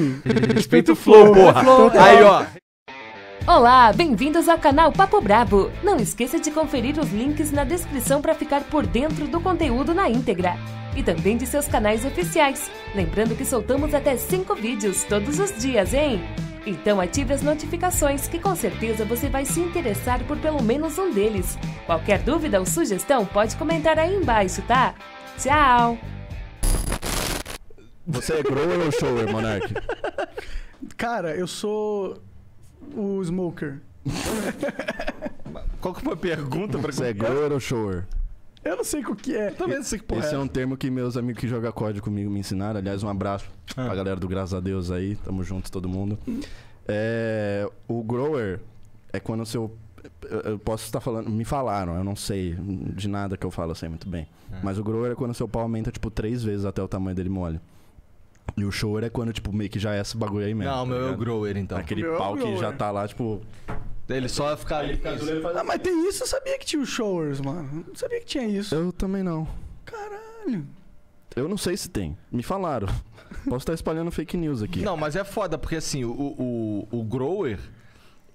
Hum. Respeita o flow, porra. Aí, ó. Olá, bem-vindos ao canal Papo Brabo. Não esqueça de conferir os links na descrição para ficar por dentro do conteúdo na íntegra. E também de seus canais oficiais. Lembrando que soltamos até 5 vídeos todos os dias, hein? Então ative as notificações que com certeza você vai se interessar por pelo menos um deles. Qualquer dúvida ou sugestão pode comentar aí embaixo, tá? Tchau! Você é grower ou shower, Monark? Cara, eu sou o smoker. Qual que foi a pergunta pra Você é, é? grower ou shower? Eu não sei o que é. Eu também não sei que porra Esse é. é. um termo que meus amigos que jogam código comigo me ensinaram. Aliás, um abraço ah. pra galera do Graças a Deus aí. Tamo junto, todo mundo. Hum. É, o grower é quando o seu eu posso estar falando, me falaram, eu não sei de nada que eu falo, eu sei muito bem. É. Mas o grower é quando o seu pau aumenta, tipo, três vezes até o tamanho dele mole. E o shower é quando, tipo, meio que já é esse bagulho aí mesmo. Não, o tá é então. meu é o grower, então. Aquele Meu é pau que já tá lá, tipo. Ele só fica ali. Ah, mas tem isso, eu sabia que tinha os showers, mano. Não sabia que tinha isso. Eu também não. Caralho. Eu não sei se tem. Me falaram. Posso estar espalhando fake news aqui. Não, mas é foda, porque assim, o, o, o grower,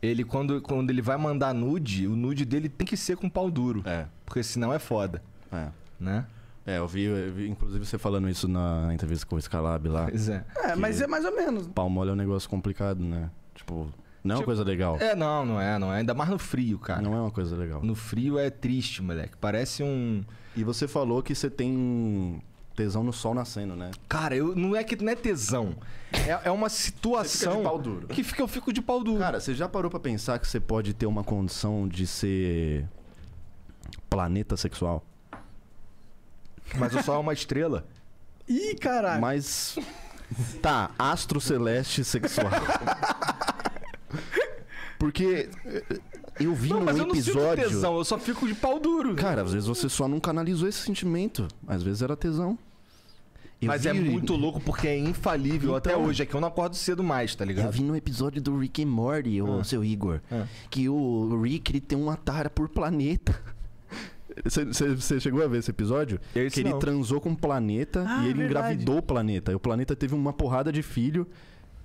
ele quando, quando ele vai mandar nude, o nude dele tem que ser com pau duro. É. Porque senão é foda, É. né? É, eu vi, eu vi, inclusive você falando isso na entrevista com o Scalab lá. Pois é. É, mas é mais ou menos. Palmo é um negócio complicado, né? Tipo, não é uma tipo, coisa legal. É, não, não é, não é. Ainda mais no frio, cara. Não é uma coisa legal. No frio é triste, moleque. Parece um. E você falou que você tem tesão no sol nascendo, né? Cara, eu, não é que não é tesão. É, é uma situação. Você fica de pau duro. Que fica, eu fico de pau duro. Cara, você já parou para pensar que você pode ter uma condição de ser planeta sexual? Mas o Sol é uma estrela. Ih, caralho. Mas. Tá, astro celeste sexual. Porque eu vi não, mas eu episódio. Não sinto tesão, eu só fico de pau duro. Cara, às vezes você só não canalizou esse sentimento. Às vezes era tesão. Eu mas é vi... é muito louco porque é infalível então, até hoje. É que eu não acordo cedo mais, tá ligado? Eu vi no episódio do Rick and Morty, ah. o seu Igor, ah. que o Rick ele tem uma tara por planeta. Você chegou a ver esse episódio? que ele não. transou com o um planeta ah, e ele é engravidou o planeta. E o planeta teve uma porrada de filho.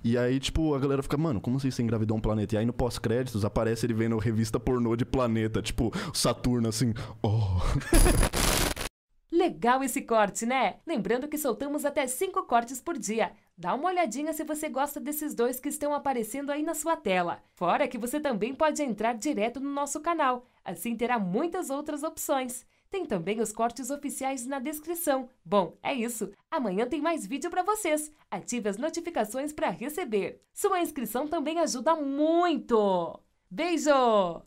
E aí, tipo, a galera fica, mano, como assim você engravidou um planeta? E aí no pós-créditos aparece ele vendo revista pornô de planeta, tipo, Saturno, assim, oh. legal esse corte, né? Lembrando que soltamos até 5 cortes por dia. Dá uma olhadinha se você gosta desses dois que estão aparecendo aí na sua tela. Fora que você também pode entrar direto no nosso canal, assim terá muitas outras opções. Tem também os cortes oficiais na descrição. Bom, é isso. Amanhã tem mais vídeo para vocês. Ative as notificações para receber. Sua inscrição também ajuda muito. Beijo!